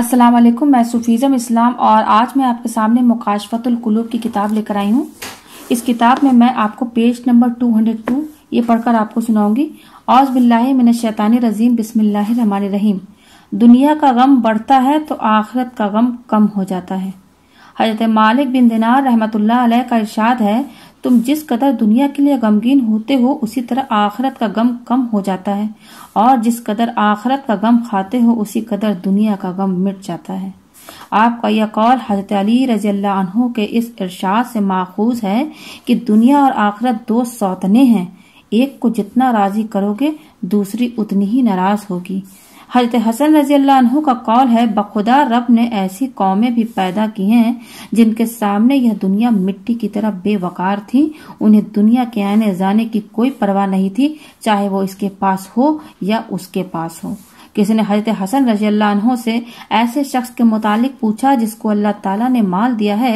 अस्सलाम वालेकुम मैं सुफीज़म इस्लाम और आज मैं आपके सामने मुकाशफतुलकलूब की किताब लेकर आई हूँ इस किताब में मैं आपको page number two hundred two ये पढ़कर आपको सुनाऊंगी औज बिल्ला शैतान रजीम बिसमिल्लर रहीम दुनिया का गम बढ़ता है तो आखरत का गम कम हो जाता है हजरत मालिक बिन दिनार रहमतुल्लाह अलैह का इरशाद है तुम जिस कदर दुनिया के लिए गमगीन होते हो उसी तरह आखरत का गम कम हो जाता है और जिस कदर आखरत का गम खाते हो उसी कदर दुनिया का गम मिट जाता है आपका यह कौल हजरत अली रजी अल्लाह के इस इरशाद से माखूज है कि दुनिया और आखरत दो सौतने हैं एक को जितना राजी करोगे दूसरी उतनी ही नाराज होगी हजरत हसन रजी अल्लाह का कौल है बखुदा रब ने ऐसी कौमें भी पैदा की हैं जिनके सामने यह दुनिया मिट्टी की तरह बेवकार थी उन्हें दुनिया के आने जाने की कोई परवाह नहीं थी चाहे वो इसके पास हो या उसके पास हो किसी ने हजरत हसन रजी अल्लाह से ऐसे शख्स के मुतालिक पूछा जिसको अल्लाह ताला ने माल दिया है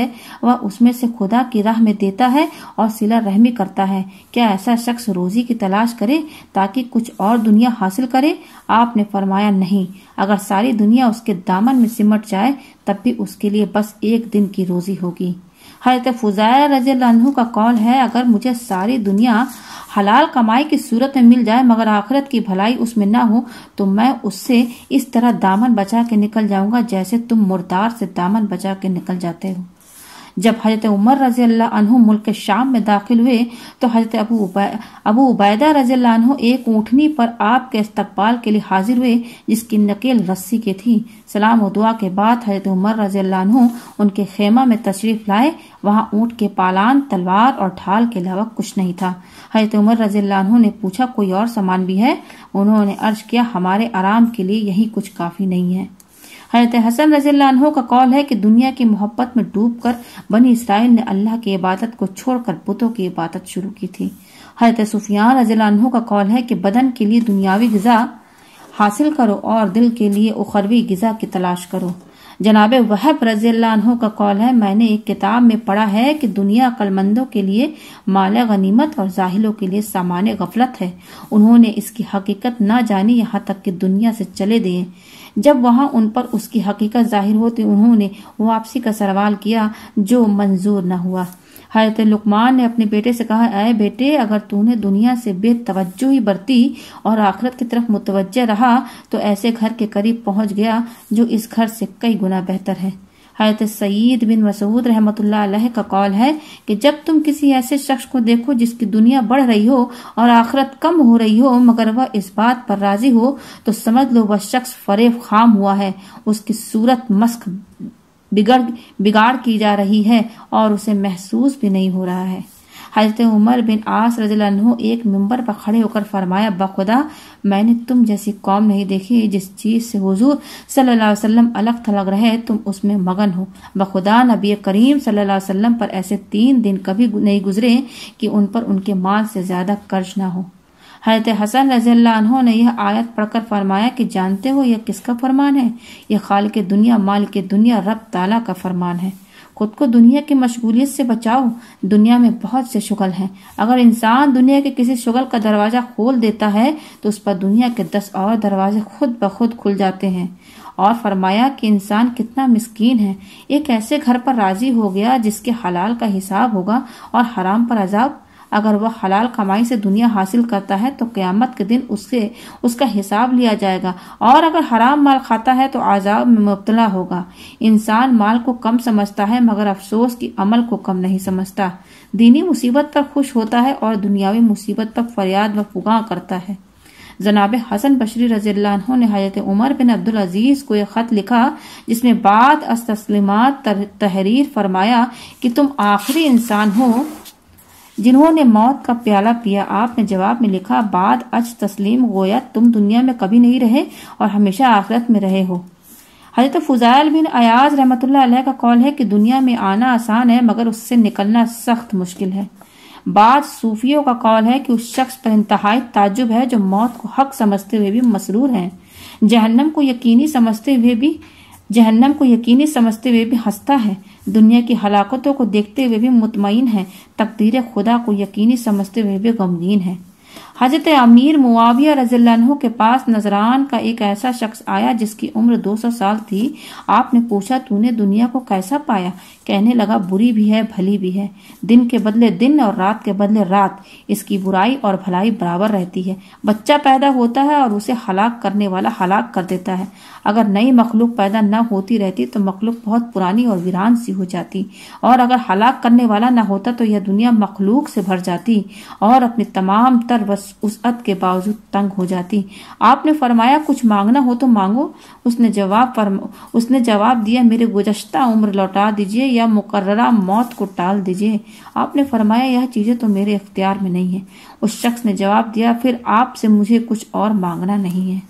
वह उसमें से खुदा की राह में देता है और सिला रहमी करता है क्या ऐसा शख्स रोजी की तलाश करे ताकि कुछ और दुनिया हासिल करे आपने फरमाया नहीं अगर सारी दुनिया उसके दामन में सिमट जाए तब भी उसके लिए बस एक दिन की रोजी होगी हजरत फुजैर रजी का कौल है अगर मुझे सारी दुनिया हलाल कमाई की सूरत में मिल जाए मगर आखिरत की भलाई उसमें ना हो तो मैं उससे इस तरह दामन बचा के निकल जाऊंगा जैसे तुम मुर्दार से दामन बचा के निकल जाते हो जब हजरत उमर रजी अल्लाह मुल्क शाम में दाखिल हुए तो हजरत अबू अबू उबैदा रजी अल्लाह एक ऊँटनी पर आपके इस्तकबाल के लिए हाजिर हुए जिसकी नकेल रस्सी की थी सलाम और दुआ के बाद हजरत उमर रजी अल्लाह उनके खेमा में तशरीफ लाए वहाँ ऊँट के पालान तलवार और ढाल के अलावा कुछ नहीं था हजरत उमर रजी अल्लाह ने पूछा कोई और सामान भी है उन्होंने अर्ज किया हमारे आराम के लिए यही कुछ काफी नहीं है हजरत हसन रजील्ला का कौल है कि दुनिया की मोहब्बत में डूब कर बनी इसराइल ने अल्लाह की इबादत को छोड़कर बुतों की इबादत शुरू की थी हजरत सुफियान रजील्ला का कौल है कि बदन के लिए दुनियावी गजा हासिल करो और दिल के लिए उखरवी गजा की तलाश करो जनाब वहब रजील्ला का कौल है मैंने एक किताब में पढ़ा है कि दुनिया कलमंदों के लिए माल गनीमत और जाहिलों के लिए सामान्य गफलत है उन्होंने इसकी हकीकत न जानी यहाँ तक कि दुनिया से चले दिए जब वहां उन पर उसकी हकीकत जाहिर होती उन्होंने वापसी का सवाल किया जो मंजूर न हुआ हजरत लुकमान ने अपने बेटे से कहा अः बेटे अगर तूने दुनिया से बेतवज्जो ही बरती और आखिरत की तरफ मुतवजह रहा तो ऐसे घर के करीब पहुंच गया जो इस घर से कई गुना बेहतर है हजरत सईद बिन मसूद रहमत का कौल है कि जब तुम किसी ऐसे शख्स को देखो जिसकी दुनिया बढ़ रही हो और आखरत कम हो रही हो मगर वह इस बात पर राजी हो तो समझ लो वह शख्स फरेब खाम हुआ है उसकी सूरत मस्क बिगड़ बिगाड़ की जा रही है और उसे महसूस भी नहीं हो रहा है हजरत उमर बिन आस रजू एक मेंबर पर खड़े होकर फरमाया बखुदा मैंने तुम जैसी कौम नहीं देखी जिस चीज से हुजूर सल्लल्लाहु वसल्लम अलग थलग रहे तुम उसमें मगन हो बखुदा नबी करीम सल्लल्लाहु वसल्लम पर ऐसे तीन दिन कभी नहीं गुजरे कि उन पर उनके माल से ज्यादा कर्ज ना हो हजरत हसन रजो ने यह आयत पढ़कर फरमाया कि जानते हो यह किसका फरमान है यह खाल के दुनिया माल के दुनिया रब ताला का फरमान है खुद को दुनिया की मशगूलियत से बचाओ दुनिया में बहुत से शुगल हैं अगर इंसान दुनिया के किसी शुगल का दरवाज़ा खोल देता है तो उस पर दुनिया के दस और दरवाजे खुद ब खुद खुल जाते हैं और फरमाया कि इंसान कितना मिस्कीन है एक ऐसे घर पर राजी हो गया जिसके हलाल का हिसाब होगा और हराम पर अजाब अगर वह हलाल कमाई से दुनिया हासिल करता है तो क्यामत के दिन उससे उसका हिसाब लिया जाएगा और अगर हराम माल खाता है तो आज़ाब में मुबतला होगा इंसान माल को कम समझता है मगर अफसोस की अमल को कम नहीं समझता दीनी मुसीबत पर खुश होता है और दुनियावी मुसीबत पर फरियाद व फुगा करता है जनाब हसन बशरी रजी ने हजरत उमर बिन अब्दुल अजीज को एक खत लिखा जिसमें बाद अस्तस्लिमात तहरीर फरमाया कि तुम आखिरी इंसान हो जिन्होंने मौत का प्याला पिया आपने जवाब में लिखा बाद अच तस्लीम गोया तुम दुनिया में कभी नहीं रहे और हमेशा आखिरत में रहे हो हजरत फुजाइल बिन अयाज रहमत का कौल है कि दुनिया में आना आसान है मगर उससे निकलना सख्त मुश्किल है बाद सूफियों का कौल है कि उस शख्स पर इंतहाई ताजुब है जो मौत को हक समझते हुए भी मसरूर हैं जहन्नम को यकीनी समझते हुए भी जहन्नम को यकीनी समझते हुए भी हंसता है दुनिया की हलाकतों को देखते हुए भी मुतमिन है तकदीर खुदा को यकीनी समझते हुए भी गमगीन है हजरत अमीर मुआविया रजू के पास नजरान का एक ऐसा शख्स आया जिसकी उम्र 200 साल थी आपने पूछा तूने दुनिया को कैसा पाया कहने लगा बुरी भी है भली भी है दिन के बदले दिन और रात के बदले रात इसकी बुराई और भलाई बराबर रहती है बच्चा पैदा होता है और उसे हलाक करने वाला हलाक कर देता है अगर नई मखलूक पैदा न होती रहती तो मखलूक बहुत पुरानी और वीरान सी हो जाती और अगर हलाक करने वाला न होता तो यह दुनिया मखलूक से भर जाती और अपने तमाम तर उस उसअत के बावजूद तंग हो जाती आपने फरमाया कुछ मांगना हो तो मांगो उसने जवाब फरम उसने जवाब दिया मेरे गुजश्ता उम्र लौटा दीजिए या मुकर्रा मौत को टाल दीजिए आपने फरमाया यह चीज़ें तो मेरे अख्तियार में नहीं है उस शख्स ने जवाब दिया फिर आपसे मुझे कुछ और मांगना नहीं है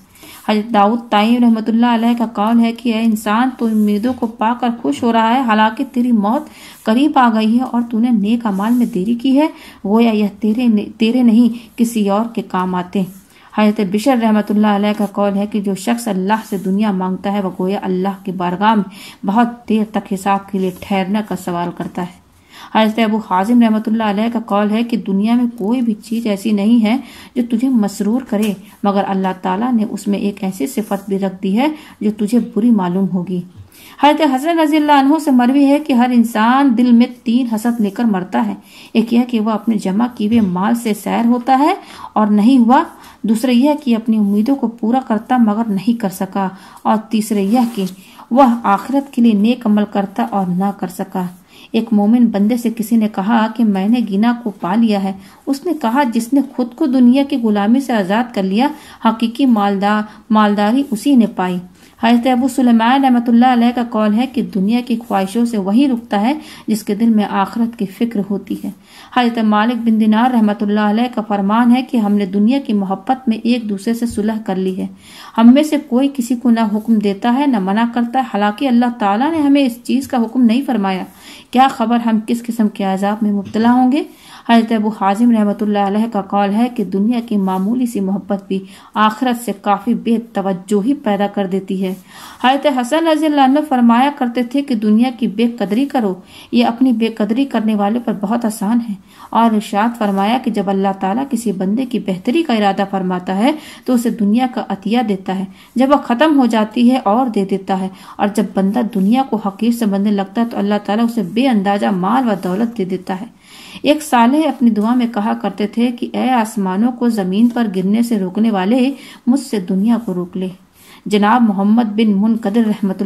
हजरत दाऊद ताइम रहमतुल्लाह का कौल है कि इंसान तो उम्मीदों को पाकर खुश हो रहा है हालांकि तेरी मौत करीब आ गई है और तूने नेक अमाल में देरी की है गोया यह तेरे तेरे नहीं किसी और के काम आते हजरत बिशर रहमतुल्लाह का कौल है कि जो शख्स अल्लाह से दुनिया मांगता है वह गोया अल्लाह के बारगाह में बहुत देर तक हिसाब के लिए ठहरने का सवाल करता है हज़रत अबू हाजिम रहमत का कौल है कि दुनिया में कोई भी चीज़ ऐसी नहीं है जो तुझे मसरूर करे मगर अल्लाह ताला ने उसमें एक ऐसी सिफत भी रख दी है जो तुझे बुरी मालूम होगी हजरत हसन रजील्ला से मरवी है कि हर इंसान दिल में तीन हसद लेकर मरता है एक यह कि वह अपने जमा किए हुए माल से सैर होता है और नहीं हुआ दूसरा यह कि अपनी उम्मीदों को पूरा करता मगर नहीं कर सका और तीसरे यह कि वह आखिरत के लिए नेक अमल करता और ना कर सका एक मोमिन बंदे से किसी ने कहा कि मैंने गिना को पा लिया है उसने कहा जिसने खुद को दुनिया की गुलामी से आज़ाद कर लिया हकीकी मालदार मालदारी उसी ने पाई हजरत अबू सलमान रहमत का कौल है कि दुनिया की ख्वाहिशों से वही रुकता है जिसके दिल में आखरत की फ़िक्र होती है हजरत मालिक बिन दिनार रहमत का फरमान है कि हमने दुनिया की मोहब्बत में एक दूसरे से सुलह कर ली है हम में से कोई किसी को ना हुक्म देता है ना मना करता है हालांकि अल्लाह ताला ने हमें इस चीज़ का हुक्म नहीं फरमाया क्या खबर हम किस किस्म के आज़ाब में मुबतला होंगे हजरत अबू हाजिम रहमत का कौल है कि दुनिया की मामूली सी मोहब्बत भी आखरत से काफ़ी बेतवजो ही पैदा कर देती है हजरत हसन रजी फरमाया करते थे कि दुनिया की बेकदरी करो ये अपनी बेकदरी करने वाले पर बहुत आसान है और इर्शाद फरमाया कि जब अल्लाह ताला किसी बंदे की बेहतरी का इरादा फरमाता है तो उसे दुनिया का अतिया देता है जब वह ख़त्म हो जाती है और दे देता है और जब बंदा दुनिया को हकीर समझने लगता है तो अल्लाह ताला उसे बेअंदाजा माल व दौलत दे देता है एक साले अपनी दुआ में कहा करते थे कि ए आसमानों को ज़मीन पर गिरने से रोकने वाले मुझसे दुनिया को रोक ले जनाब मोहम्मद बिन मुनकदर रहमत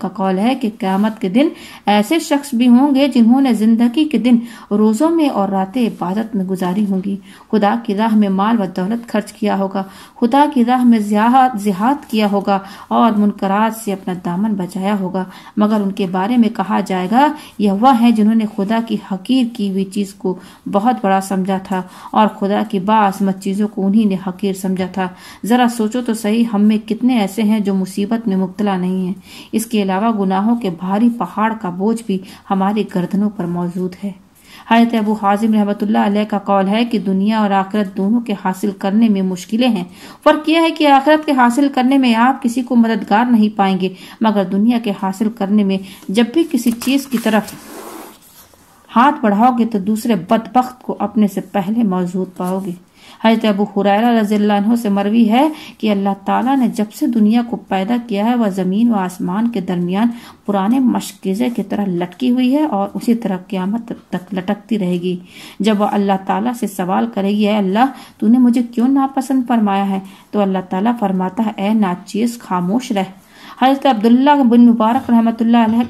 का कौल है कि क़्यामत के दिन ऐसे शख्स भी होंगे जिन्होंने ज़िंदगी के दिन रोज़ों में और रातें इबादत में गुजारी होंगी खुदा की राह में माल व दौलत खर्च किया होगा खुदा की राह में जिहाद किया होगा और मुनकरात से अपना दामन बचाया होगा मगर उनके बारे में कहा जाएगा यह वह है जिन्होंने खुदा की हकीर की हुई चीज़ को बहुत बड़ा समझा था और खुदा की बासमत चीज़ों को उन्हीं ने हकीर समझा था ज़रा सोचो तो सही हम में कितने ऐसे ऐसे हैं जो मुसीबत में मुबतला नहीं है इसके अलावा गुनाहों के भारी पहाड़ का बोझ भी हमारे गर्दनों पर मौजूद है हजरत अबू हाजिम रहमतुल्लाह का कौल है कि दुनिया और आखिरत दोनों के हासिल करने में मुश्किलें हैं फर्क यह है कि आखिरत के हासिल करने में आप किसी को मददगार नहीं पाएंगे मगर दुनिया के हासिल करने में जब भी किसी चीज़ की तरफ हाथ बढ़ाओगे तो दूसरे बदबख्त को अपने से पहले मौजूद पाओगे हजरत अबू हुरैरा रजील्ला से मरवी है कि अल्लाह ताला ने जब से दुनिया को पैदा किया है वह ज़मीन व आसमान के दरमियान पुराने मशकीज़े की तरह लटकी हुई है और उसी तरह क़्यामत तक लटकती रहेगी जब वह अल्लाह ताला से सवाल करेगी है अल्लाह तूने मुझे क्यों नापसंद फरमाया है तो अल्लाह ताला फरमाता है ए नाचीज़ खामोश रह हज़रत अब्दुल्ला बिन मुबारक रहमत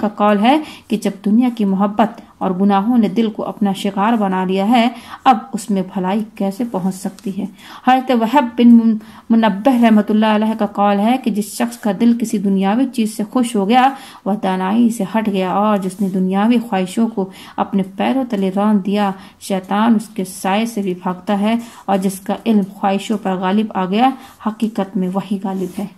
का कौल है कि जब दुनिया की मोहब्बत और गुनाहों ने दिल को अपना शिकार बना लिया है अब उसमें भलाई कैसे पहुंच सकती है हजरत वहब बिन मुनब रहमत का कौल है कि जिस शख्स का दिल किसी दुनियावी चीज़ से खुश हो गया वह दानाई से हट गया और जिसने दुनियावी ख्वाहिशों को अपने पैरों तले रौन दिया शैतान उसके साय से भी भागता है और जिसका इल्म ख्वाहिशों पर गालिब आ गया हकीकत में वही गालिब है